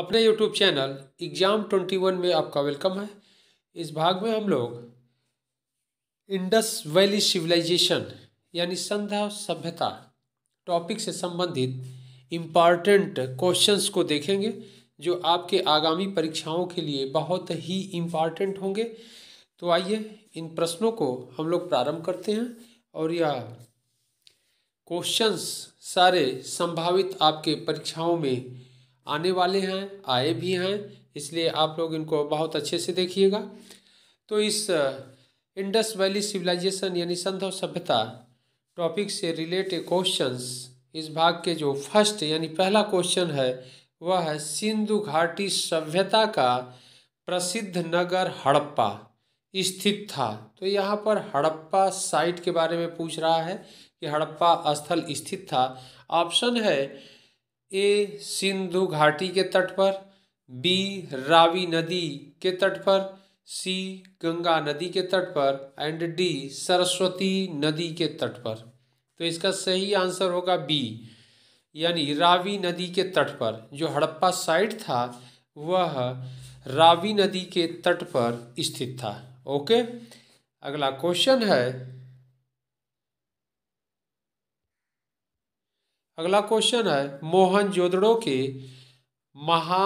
अपने YouTube channel exam twenty one में आपका वेलकम है इस भाग में हम लोग इंडस वैली सिविलाइजेशन यानी संध्या सभ्यता टॉपिक से संबंधित इम्पॉर्टेंट क्वेश्चंस को देखेंगे जो आपके आगामी परीक्षाओं के लिए बहुत ही इम्पॉर्टेंट होंगे तो आइए इन प्रश्नों को हम लोग प्रारंभ करते हैं और यह क्वेश्चंस सारे संभावित आपके परीक्षाओं में आने वाले हैं आए भी हैं इसलिए आप लोग इनको बहुत अच्छे से देखिएगा तो इस इंडस वैली सिविलाइजेशन यानी संधव सभ्यता टॉपिक से रिलेटेड क्वेश्चंस इस भाग के जो फर्स्ट यानी पहला क्वेश्चन है वह है सिंधु घाटी सभ्यता का प्रसिद्ध नगर हड़प्पा स्थित था तो यहाँ पर हड़प्पा साइट के बारे में पूछ रहा है कि हड़प्पा स्थल स्थित था ऑप्शन है ए सिंधु घाटी के तट पर बी रावी नदी के तट पर सी गंगा नदी के तट पर एंड डी सरस्वती नदी के तट पर तो इसका सही आंसर होगा बी यानी रावी नदी के तट पर जो हड़प्पा साइट था वह रावी नदी के तट पर स्थित था ओके अगला क्वेश्चन है अगला क्वेश्चन है मोहनजोदड़ो के महा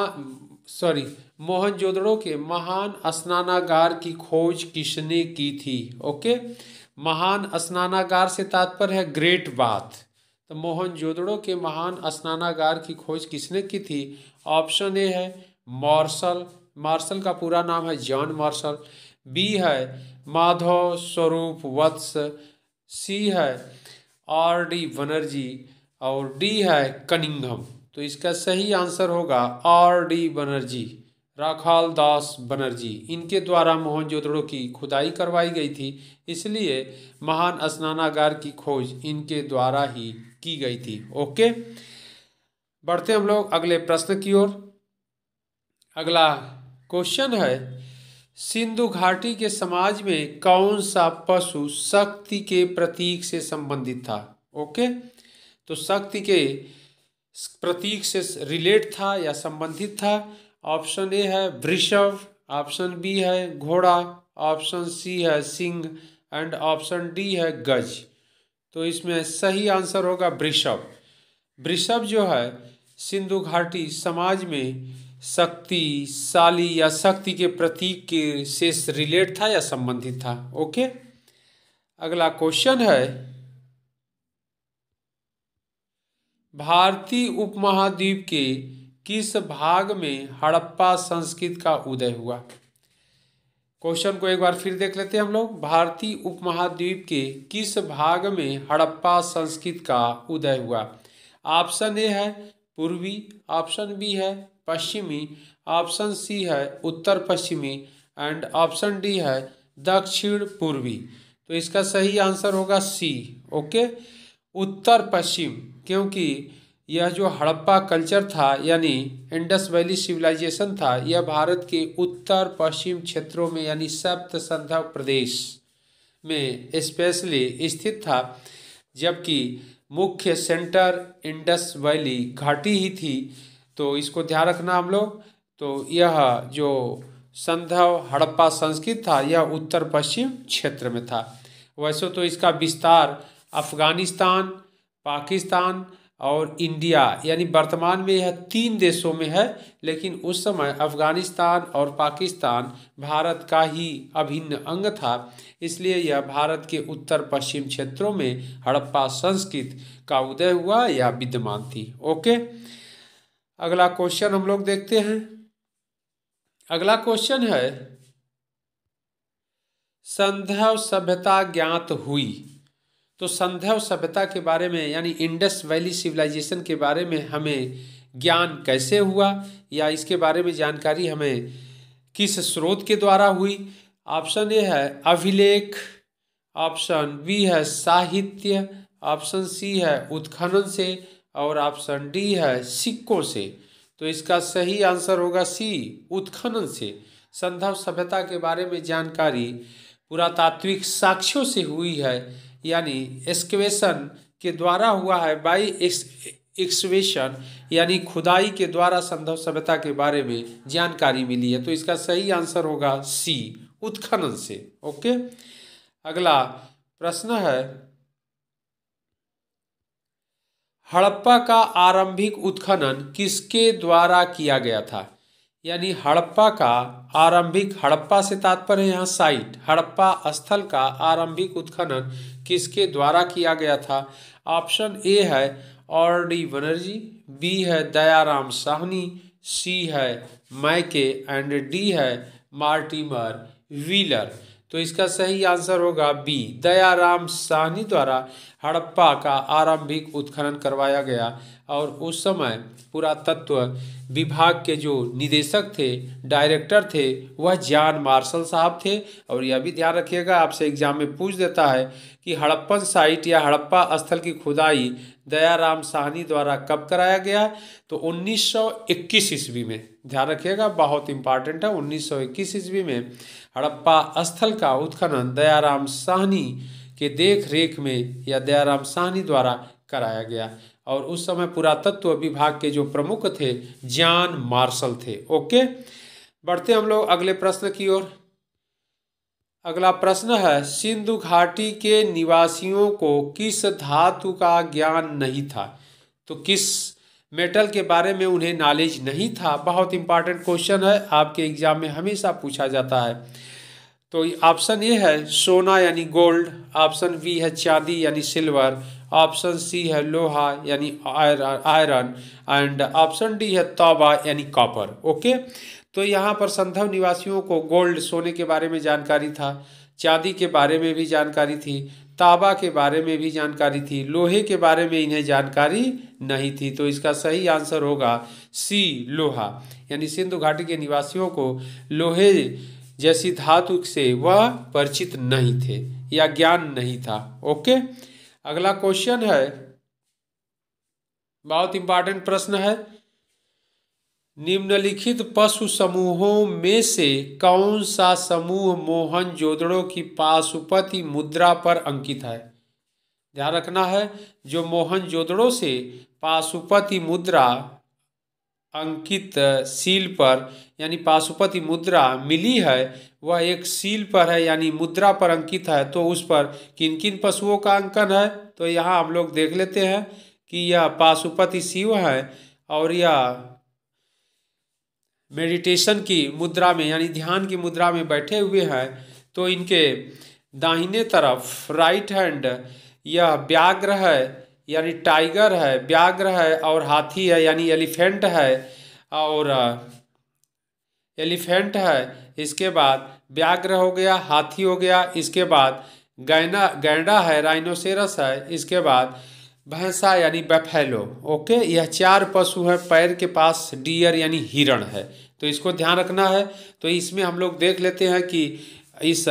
सॉरी मोहन जोदड़ो के महान स्नानागार की खोज किसने की थी ओके महान स्नानागार से तात्पर्य है ग्रेट बाथ तो मोहनजोदड़ो के महान स्नानागार की खोज किसने की थी ऑप्शन ए है मार्शल मार्शल का पूरा नाम है जॉन मार्शल बी है माधव स्वरूप वत्स सी है आर डी बनर्जी और डी है कनिंगम तो इसका सही आंसर होगा आर डी बनर्जी राखाल दास बनर्जी इनके द्वारा मोहनजोदड़ो की खुदाई करवाई गई थी इसलिए महान स्नानागार की खोज इनके द्वारा ही की गई थी ओके बढ़ते हम लोग अगले प्रश्न की ओर अगला क्वेश्चन है सिंधु घाटी के समाज में कौन सा पशु शक्ति के प्रतीक से संबंधित था ओके तो शक्ति के प्रतीक से रिलेट था या संबंधित था ऑप्शन ए है वृषभ ऑप्शन बी है घोड़ा ऑप्शन सी है सिंह एंड ऑप्शन डी है गज तो इसमें सही आंसर होगा वृषभ वृषभ जो है सिंधु घाटी समाज में शक्ति शाली या शक्ति के प्रतीक के से रिलेट था या संबंधित था ओके अगला क्वेश्चन है भारतीय उपमहाद्वीप के किस भाग में हड़प्पा संस्कृत का उदय हुआ क्वेश्चन को एक बार फिर देख लेते हैं हम लोग भारतीय उपमहाद्वीप के किस भाग में हड़प्पा संस्कृत का उदय हुआ ऑप्शन ए है पूर्वी ऑप्शन बी है पश्चिमी ऑप्शन सी है उत्तर पश्चिमी एंड ऑप्शन डी है दक्षिण पूर्वी तो इसका सही आंसर होगा सी ओके उत्तर पश्चिम क्योंकि यह जो हड़प्पा कल्चर था यानी इंडस वैली सिविलाइजेशन था यह भारत के उत्तर पश्चिम क्षेत्रों में यानी सप्त संधव प्रदेश में स्पेशली स्थित था जबकि मुख्य सेंटर इंडस वैली घाटी ही थी तो इसको ध्यान रखना हम लोग तो यह जो संधव हड़प्पा संस्कृत था यह उत्तर पश्चिम क्षेत्र में था वैसे तो इसका विस्तार अफ़गानिस्तान पाकिस्तान और इंडिया यानी वर्तमान में यह तीन देशों में है लेकिन उस समय अफ़गानिस्तान और पाकिस्तान भारत का ही अभिन्न अंग था इसलिए यह भारत के उत्तर पश्चिम क्षेत्रों में हड़प्पा संस्कृत का उदय हुआ या विद्यमान थी ओके अगला क्वेश्चन हम लोग देखते हैं अगला क्वेश्चन है संध्या सभ्यता ज्ञात हुई तो संध्या सभ्यता के बारे में यानी इंडस वैली सिविलाइजेशन के बारे में हमें ज्ञान कैसे हुआ या इसके बारे में जानकारी हमें किस स्रोत के द्वारा हुई ऑप्शन ए है अभिलेख ऑप्शन बी है साहित्य ऑप्शन सी है उत्खनन से और ऑप्शन डी है सिक्कों से तो इसका सही आंसर होगा सी उत्खनन से संधव सभ्यता के बारे में जानकारी पुरातात्विक साक्ष्यों से हुई है यानी एक्सक्वेशन के द्वारा हुआ है बाई एक्सवेशन यानी खुदाई के द्वारा संधव सभ्यता के बारे में जानकारी मिली है तो इसका सही आंसर होगा सी उत्खनन से ओके अगला प्रश्न है हड़प्पा का आरंभिक उत्खनन किसके द्वारा किया गया था यानी हड़प्पा का आरंभिक हड़प्पा से तात्पर्य यहाँ साइट हड़प्पा स्थल का आरंभिक उत्खनन किसके द्वारा किया गया था ऑप्शन ए है और डी बनर्जी बी है दयाराम साहनी सी है मैके एंड डी है मार्टिमर व्हीलर तो इसका सही आंसर होगा बी दयाराम साहनी द्वारा हड़प्पा का आरंभिक उत्खनन करवाया गया और उस समय पुरातत्व विभाग के जो निदेशक थे डायरेक्टर थे वह जान मार्शल साहब थे और यह भी ध्यान रखिएगा आपसे एग्जाम में पूछ देता है कि हड़प्पन साइट या हड़प्पा स्थल की खुदाई दयाराम साहनी द्वारा कब कराया गया तो 1921 ईस्वी में ध्यान रखिएगा बहुत इंपॉर्टेंट है 1921 ईस्वी में हड़प्पा स्थल का उत्खनन दयाराम साहनी के देख रेख में या दयाराम साहनी द्वारा कराया गया और उस समय पुरातत्व विभाग के जो प्रमुख थे ज्ञान मार्शल थे ओके बढ़ते हम लोग अगले प्रश्न की ओर अगला प्रश्न है सिंधु घाटी के निवासियों को किस धातु का ज्ञान नहीं था तो किस मेटल के बारे में उन्हें नॉलेज नहीं था बहुत इंपॉर्टेंट क्वेश्चन है आपके एग्जाम में हमेशा पूछा जाता है तो ऑप्शन ए है सोना यानी गोल्ड ऑप्शन बी है चांदी यानी सिल्वर ऑप्शन सी है लोहा यानी आयरन एंड ऑप्शन डी है तोबा यानी कॉपर ओके तो यहाँ पर संधव निवासियों को गोल्ड सोने के बारे में जानकारी था चांदी के बारे में भी जानकारी थी ताबा के बारे में भी जानकारी थी लोहे के बारे में इन्हें जानकारी नहीं थी तो इसका सही आंसर होगा सी लोहा यानी सिंधु घाटी के निवासियों को लोहे जैसी धातु से वह परिचित नहीं थे या ज्ञान नहीं था ओके अगला क्वेश्चन है बहुत इंपॉर्टेंट प्रश्न है निम्नलिखित पशु समूहों में से कौन सा समूह मोहन जोदड़ो की पाशुपति मुद्रा पर अंकित है ध्यान रखना है जो मोहन जोदड़ो से पाशुपति मुद्रा अंकित सील पर यानी पाशुपति मुद्रा मिली है वह एक सील पर है यानी मुद्रा पर अंकित है तो उस पर किन किन पशुओं का अंकन है तो यहाँ हम लोग देख लेते हैं कि यह पाशुपति शिव है और यह मेडिटेशन की मुद्रा में यानी ध्यान की मुद्रा में बैठे हुए हैं तो इनके दाहिने तरफ राइट हैंड यह व्याघ्र है यानी टाइगर है व्याघ्र है और हाथी है यानी एलिफेंट है और एलिफेंट है इसके बाद व्याघ्र हो गया हाथी हो गया इसके बाद गैना गैंडा है राइनोसेरस है इसके बाद भैंसा यानी बफेलो ओके यह चार पशु हैं पैर के पास डियर यानी हिरण है तो इसको ध्यान रखना है तो इसमें हम लोग देख लेते हैं कि इस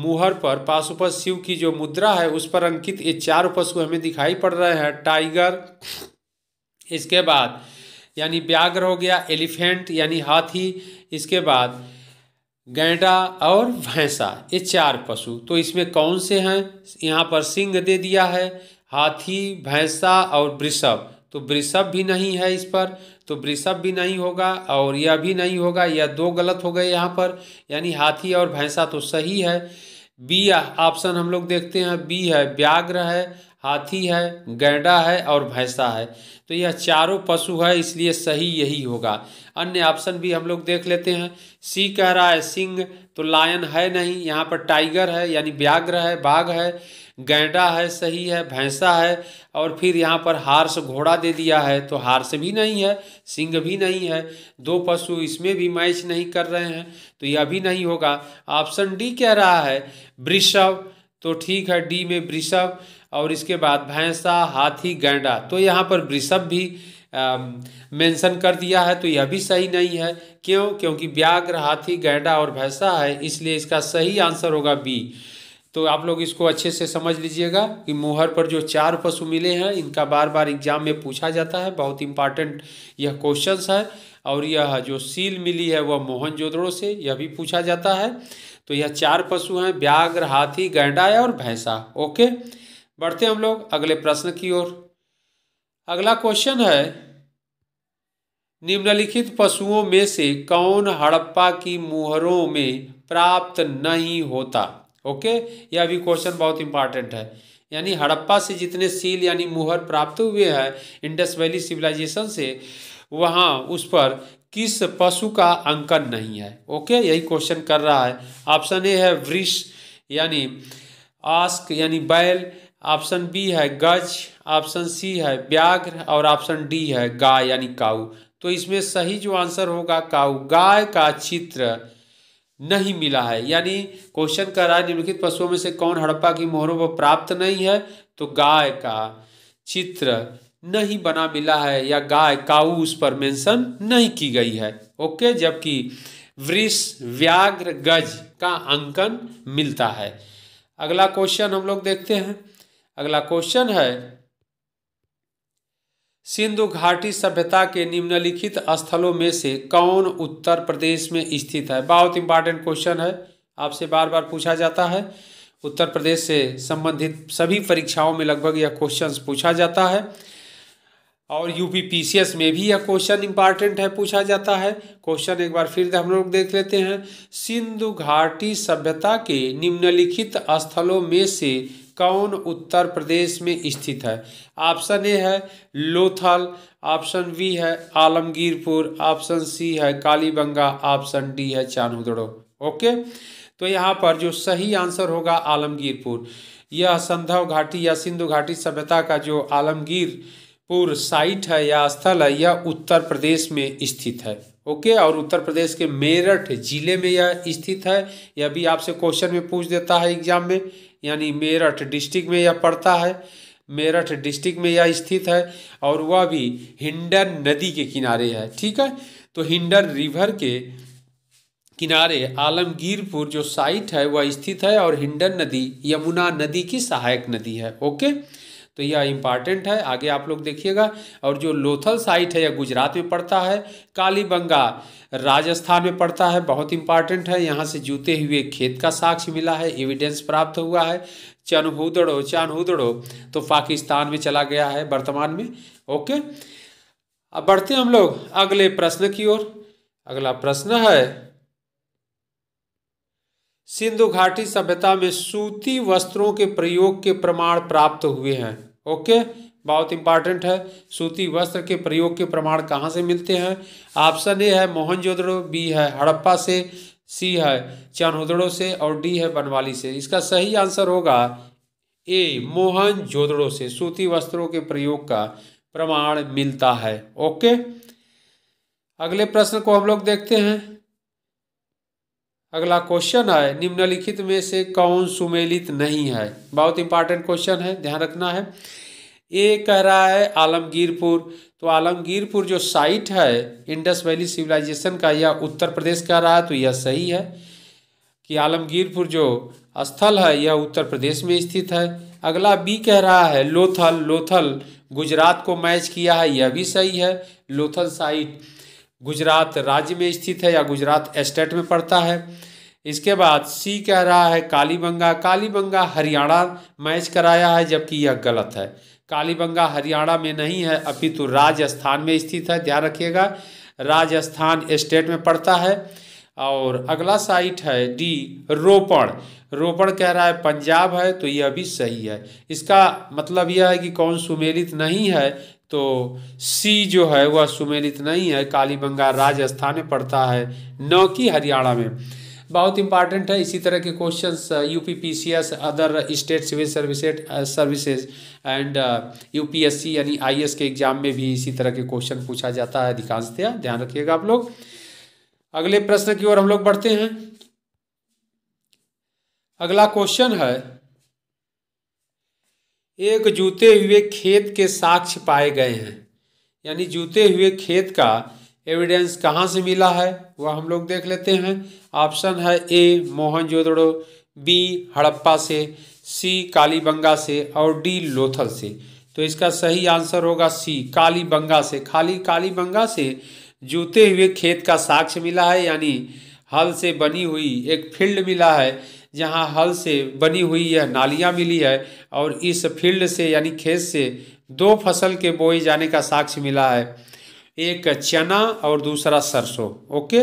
मुहर पर पाशुपत शिव की जो मुद्रा है उस पर अंकित ये चार पशु हमें दिखाई पड़ रहे हैं टाइगर इसके बाद यानी व्याघ्र हो गया एलिफेंट यानी हाथी इसके बाद गैंडा और भैंसा ये चार पशु तो इसमें कौन से हैं यहाँ पर सिंह दे दिया है हाथी भैंसा और वृषभ तो वृषभ भी नहीं है इस पर तो वृषभ भी नहीं होगा और यह भी नहीं होगा यह दो गलत हो गए यहाँ पर यानी हाथी और भैंसा तो सही है बी ऑप्शन हम लोग देखते हैं बी है व्याघ्र है हाथी है गैंडा है और भैंसा है तो यह चारों पशु है इसलिए सही यही होगा अन्य ऑप्शन भी हम लोग देख लेते हैं सी कह रहा है सिंह तो लायन है नहीं यहाँ पर टाइगर है यानी व्याघ्र है बाघ है गैंडा है सही है भैंसा है और फिर यहाँ पर हार्स घोड़ा दे दिया है तो हार्स भी नहीं है सिंह भी नहीं है दो पशु इसमें भी मैच नहीं कर रहे हैं तो यह भी नहीं होगा ऑप्शन डी कह रहा है वृषभ तो ठीक है डी में वृषभ और इसके बाद भैंसा हाथी गैंडा तो यहाँ पर वृषभ भी मेंशन कर दिया है तो यह भी सही नहीं है क्यों क्योंकि व्याघ्र हाथी गैंडा और भैंसा है इसलिए इसका सही आंसर होगा बी तो आप लोग इसको अच्छे से समझ लीजिएगा कि मोहर पर जो चार पशु मिले हैं इनका बार बार एग्जाम में पूछा जाता है बहुत इंपॉर्टेंट यह क्वेश्चंस है और यह जो सील मिली है वह मोहन से यह भी पूछा जाता है तो यह चार पशु हैं व्याघ्र हाथी गैंडा और भैंसा ओके बढ़ते हम लोग अगले प्रश्न की ओर अगला क्वेश्चन है निम्नलिखित पशुओं में से कौन हड़प्पा की मुहरों में प्राप्त नहीं होता ओके यह भी क्वेश्चन बहुत इंपॉर्टेंट है यानी हड़प्पा से जितने सील यानी मुहर प्राप्त हुए हैं इंडस वैली सिविलाइजेशन से वहाँ उस पर किस पशु का अंकन नहीं है ओके यही क्वेश्चन कर रहा है ऑप्शन ए है वृक्ष यानी आस्क यानी बैल ऑप्शन बी है गज ऑप्शन सी है व्याघ्र और ऑप्शन डी है गाय यानी काऊ तो इसमें सही जो आंसर होगा काऊ गाय का चित्र नहीं मिला है यानी क्वेश्चन का राय निम्नलिखित पशुओं में से कौन हड़प्पा की मोहरों पर प्राप्त नहीं है तो गाय का चित्र नहीं बना मिला है या गाय काऊ उस पर मेंशन नहीं की गई है ओके जबकि वृष व्याघ्र गज का अंकन मिलता है अगला क्वेश्चन हम लोग देखते हैं अगला क्वेश्चन है सिंधु घाटी सभ्यता के निम्नलिखित स्थलों में से कौन उत्तर प्रदेश में स्थित है बहुत इंपॉर्टेंट क्वेश्चन है आपसे बार बार पूछा जाता है उत्तर प्रदेश से संबंधित सभी परीक्षाओं में लगभग यह क्वेश्चन पूछा जाता है और यूपीपीसीएस में भी यह क्वेश्चन इंपॉर्टेंट है पूछा जाता है क्वेश्चन एक बार फिर हम लोग देख लेते हैं सिंधु घाटी सभ्यता के निम्नलिखित स्थलों में से कौन उत्तर प्रदेश में स्थित है ऑप्शन ए है लोथल ऑप्शन बी है आलमगीरपुर ऑप्शन सी है कालीबंगा ऑप्शन डी है चानुदड़ो ओके तो यहाँ पर जो सही आंसर होगा आलमगीरपुर यह संधव घाटी या सिंधु घाटी सभ्यता का जो आलमगीरपुर साइट है या स्थल है यह उत्तर प्रदेश में स्थित है ओके और उत्तर प्रदेश के मेरठ जिले में यह स्थित है यह भी आपसे क्वेश्चन में पूछ देता है एग्जाम में यानी मेरठ डिस्ट्रिक्ट में यह पड़ता है मेरठ डिस्ट्रिक्ट में यह स्थित है और वह भी हिंडन नदी के किनारे है ठीक है तो हिंडन रिवर के किनारे आलमगीरपुर जो साइट है वह स्थित है और हिंडन नदी यमुना नदी की सहायक नदी है ओके तो यह इम्पॉर्टेंट है आगे आप लोग देखिएगा और जो लोथल साइट है यह गुजरात में पड़ता है कालीबंगा राजस्थान में पड़ता है बहुत इंपॉर्टेंट है यहाँ से जूते हुए खेत का साक्ष्य मिला है एविडेंस प्राप्त हुआ है चनहुदड़ो चानहुदड़ो तो पाकिस्तान में चला गया है वर्तमान में ओके अब बढ़ते हम लोग अगले प्रश्न की ओर अगला प्रश्न है सिंधु घाटी सभ्यता में सूती वस्त्रों के प्रयोग के प्रमाण प्राप्त हुए हैं ओके बहुत इंपॉर्टेंट है सूती वस्त्र के प्रयोग के प्रमाण कहाँ से मिलते हैं ऑप्शन ए है मोहनजोदड़ो बी है हड़प्पा से सी है चनहोदड़ो से और डी है बनवाली से इसका सही आंसर होगा ए मोहनजोदड़ो से सूती वस्त्रों के प्रयोग का प्रमाण मिलता है ओके अगले प्रश्न को हम लोग देखते हैं अगला क्वेश्चन है निम्नलिखित में से कौन सुमेलित नहीं है बहुत इंपॉर्टेंट क्वेश्चन है ध्यान रखना है ए कह रहा है आलमगीरपुर तो आलमगीरपुर जो साइट है इंडस वैली सिविलाइजेशन का यह उत्तर प्रदेश कह रहा है तो यह सही है कि आलमगीरपुर जो स्थल है यह उत्तर प्रदेश में स्थित है अगला बी कह रहा है लोथल लोथल गुजरात को मैच किया है यह भी सही है लोथल साइट गुजरात राज्य में स्थित है या गुजरात स्टेट में पड़ता है इसके बाद सी कह रहा है कालीबंगा कालीबंगा हरियाणा मैच कराया है जबकि यह गलत है कालीबंगा हरियाणा में नहीं है अपितु तो राजस्थान में स्थित है ध्यान रखिएगा राजस्थान स्टेट में पड़ता है और अगला साइट है डी रोपण रोपण कह रहा है पंजाब है तो यह भी सही है इसका मतलब यह है कि कौन सुमेलित नहीं है तो सी जो है वह सुमेलित नहीं है काली बंगाल राजस्थान में पड़ता है न कि हरियाणा में बहुत इंपॉर्टेंट है इसी तरह के questions U P P S C other state civil services services and U P S C यानी आई एस के एग्जाम में भी इसी तरह के क्वेश्चन पूछा जाता है अधिकांशतया ध्यान रखिएगा आप लोग अगले प्रश्न की ओर हम लोग बढ़ते हैं अगला क्वेश्चन है एक जूते हुए खेत के साक्ष्य पाए गए हैं यानी जूते हुए खेत का एविडेंस कहाँ से मिला है वह हम लोग देख लेते हैं ऑप्शन है ए मोहनजोदड़ो बी हड़प्पा से सी कालीबंगा से और डी लोथल से तो इसका सही आंसर होगा सी कालीबंगा से खाली कालीबंगा से जूते हुए खेत का साक्ष्य मिला है यानी हल से बनी हुई एक फील्ड मिला है जहाँ हल से बनी हुई यह नालियाँ मिली है और इस फील्ड से यानी खेत से दो फसल के बोए जाने का साक्ष्य मिला है एक चना और दूसरा सरसों ओके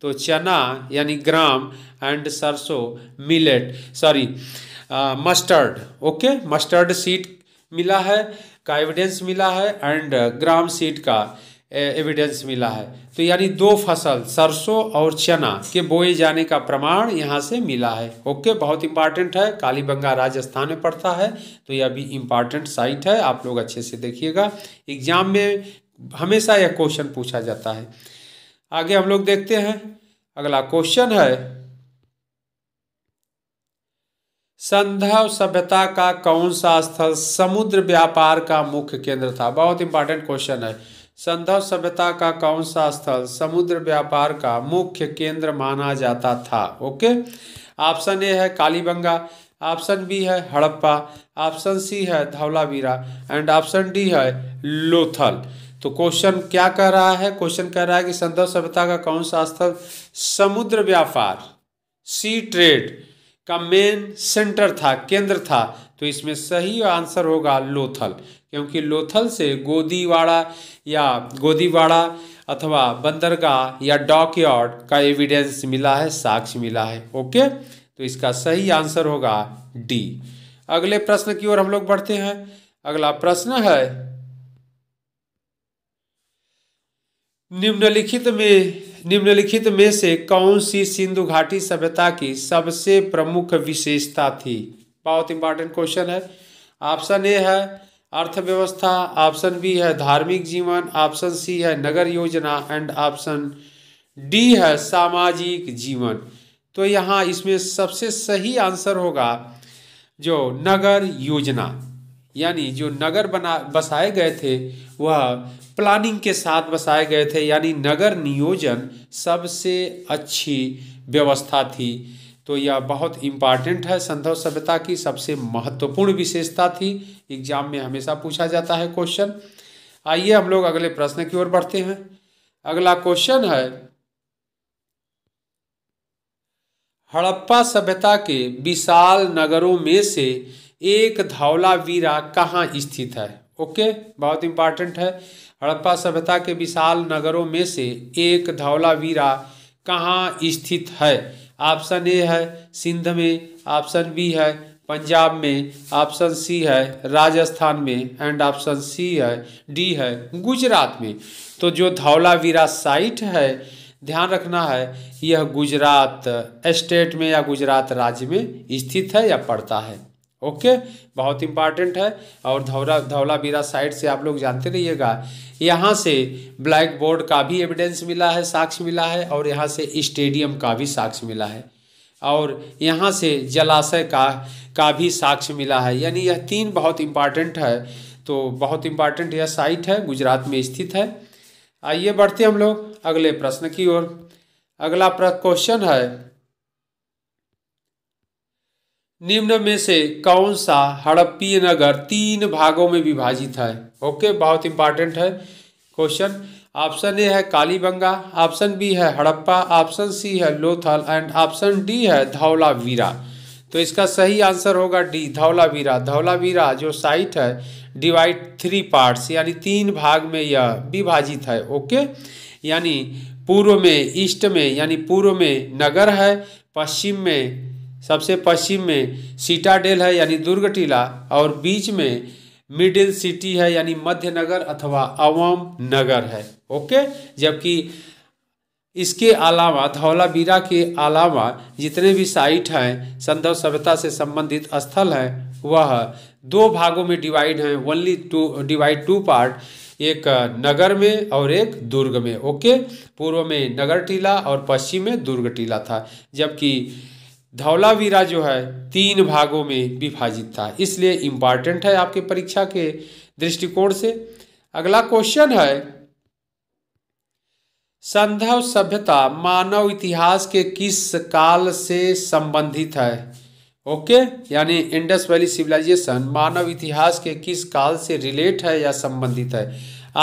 तो चना यानी ग्राम एंड सरसों millet sorry mustard okay mustard seed मिला है का एविडेंस मिला है एंड ग्राम सीड का एविडेंस मिला है तो यानी दो फसल सरसों और चना के बोए जाने का प्रमाण यहाँ से मिला है ओके बहुत इंपॉर्टेंट है कालीबंगा राजस्थान में पड़ता है तो यह भी इम्पॉर्टेंट साइट है आप लोग अच्छे से देखिएगा एग्जाम में हमेशा यह क्वेश्चन पूछा जाता है आगे हम लोग देखते हैं अगला क्वेश्चन है संधव सभ्यता का कौन सा स्थल समुद्र व्यापार का मुख्य केंद्र था बहुत इंपॉर्टेंट क्वेश्चन है संधव सभ्यता का कौन सा स्थल समुद्र व्यापार का मुख्य केंद्र माना जाता था ओके ऑप्शन ए है कालीबंगा ऑप्शन बी है हड़प्पा ऑप्शन सी है धौलावीरा एंड ऑप्शन डी है लोथल तो क्वेश्चन क्या कह रहा है क्वेश्चन कह रहा है कि संधव सभ्यता का कौन सा स्थल समुद्र व्यापार सी ट्रेड का मेन सेंटर था केंद्र था तो इसमें सही आंसर होगा लोथल क्योंकि लोथल से गोदीवाड़ा या गोदीवाड़ा अथवा बंदरगाह या डॉकयार्ड का एविडेंस मिला है साक्ष्य मिला है ओके तो इसका सही आंसर होगा डी अगले प्रश्न की ओर हम लोग बढ़ते हैं अगला प्रश्न है निम्नलिखित में निम्नलिखित में से कौन सी सिंधु घाटी सभ्यता की सबसे प्रमुख विशेषता थी बहुत इंपॉर्टेंट क्वेश्चन है ऑप्शन ए है अर्थव्यवस्था ऑप्शन बी है धार्मिक जीवन ऑप्शन सी है नगर योजना एंड ऑप्शन डी है सामाजिक जीवन तो यहाँ इसमें सबसे सही आंसर होगा जो नगर योजना यानी जो नगर बना बसाए गए थे वह प्लानिंग के साथ बसाए गए थे यानी नगर नियोजन सबसे अच्छी व्यवस्था थी तो यह बहुत इम्पॉर्टेंट है संधव सभ्यता की सबसे महत्वपूर्ण विशेषता थी एग्जाम में हमेशा पूछा जाता है क्वेश्चन आइए हम लोग अगले प्रश्न की ओर बढ़ते हैं अगला क्वेश्चन है हड़प्पा सभ्यता के विशाल नगरों में से एक धौला वीरा कहाँ स्थित है ओके बहुत इंपॉर्टेंट है हड़प्पा सभ्यता के विशाल नगरों में से एक धौला वीरा कहाँ स्थित है ऑप्शन ए है सिंध में ऑप्शन बी है पंजाब में ऑप्शन सी है राजस्थान में एंड ऑप्शन सी है डी है गुजरात में तो जो धौलावीरा साइट है ध्यान रखना है यह गुजरात स्टेट में या गुजरात राज्य में स्थित है या पड़ता है ओके बहुत इंपॉर्टेंट है और धौरा धौला बीरा साइड से आप लोग जानते रहिएगा यहाँ से ब्लैक बोर्ड का भी एविडेंस मिला है साक्ष्य मिला है और यहाँ से स्टेडियम का भी साक्ष्य मिला है और यहाँ से जलाशय का का भी साक्ष्य मिला है यानी यह तीन बहुत इम्पॉर्टेंट है तो बहुत इम्पॉर्टेंट यह साइट है गुजरात में स्थित है आइए बढ़ते हम लोग अगले प्रश्न की ओर अगला क्वेश्चन है निम्न में से कौन सा हड़प्पीय नगर तीन भागों में विभाजित है ओके बहुत इंपॉर्टेंट है क्वेश्चन ऑप्शन ए है कालीबंगा ऑप्शन बी है हड़प्पा ऑप्शन सी है लोथल एंड ऑप्शन डी है धौलावीरा तो इसका सही आंसर होगा डी धौलावीरा धौलावीरा जो साइट है डिवाइड थ्री पार्ट्स यानी तीन भाग में यह विभाजित है ओके यानी पूर्व में ईस्ट में यानी पूर्व में नगर है पश्चिम में सबसे पश्चिम में सीटाडेल है यानी दुर्ग टीला और बीच में मिडिल सिटी है यानी मध्य नगर अथवा अवम नगर है ओके जबकि इसके अलावा धौलावीरा के अलावा जितने भी साइट हैं संधव सभ्यता से संबंधित स्थल हैं वह दो भागों में डिवाइड हैं only two divide two part एक नगर में और एक दुर्ग में ओके पूर्व में नगर टीला और पश्चिम में दुर्ग टीला था जबकि धौलावीरा जो है तीन भागों में विभाजित था इसलिए इम्पॉर्टेंट है आपके परीक्षा के दृष्टिकोण से अगला क्वेश्चन है संधव सभ्यता मानव इतिहास के किस काल से संबंधित है ओके यानी इंडस वैली सिविलाइजेशन मानव इतिहास के किस काल से रिलेट है या संबंधित है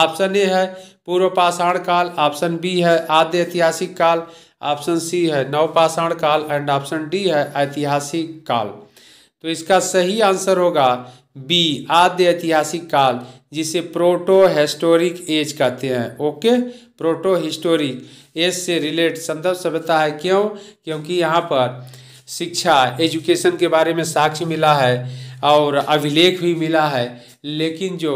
ऑप्शन ए है पूर्व पाषाण काल ऑप्शन बी है आद्य ऐतिहासिक काल ऑप्शन सी है नवपाषाण काल एंड ऑप्शन डी है ऐतिहासिक काल तो इसका सही आंसर होगा बी आद्य ऐतिहासिक काल जिसे प्रोटो हिस्टोरिक एज कहते हैं ओके प्रोटो हिस्टोरिक एज से रिलेट संदर्भ सभ्यता है क्यों क्योंकि यहाँ पर शिक्षा एजुकेशन के बारे में साक्ष्य मिला है और अभिलेख भी मिला है लेकिन जो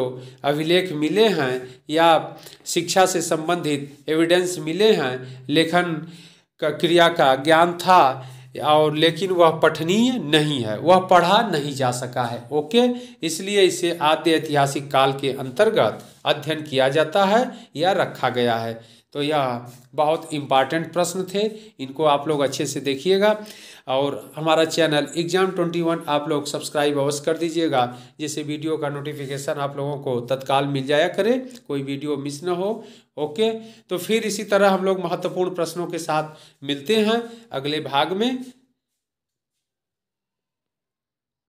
अभिलेख मिले हैं या शिक्षा से संबंधित एविडेंस मिले हैं लेखन का क्रिया का ज्ञान था और लेकिन वह पठनीय नहीं है वह पढ़ा नहीं जा सका है ओके इसलिए इसे आद्य ऐतिहासिक काल के अंतर्गत अध्ययन किया जाता है या रखा गया है तो यह बहुत इम्पॉर्टेंट प्रश्न थे इनको आप लोग अच्छे से देखिएगा और हमारा चैनल एग्जाम ट्वेंटी वन आप लोग सब्सक्राइब अवश्य कर दीजिएगा जिससे वीडियो का नोटिफिकेशन आप लोगों को तत्काल मिल जाया करे कोई वीडियो मिस ना हो ओके तो फिर इसी तरह हम लोग महत्वपूर्ण प्रश्नों के साथ मिलते हैं अगले भाग में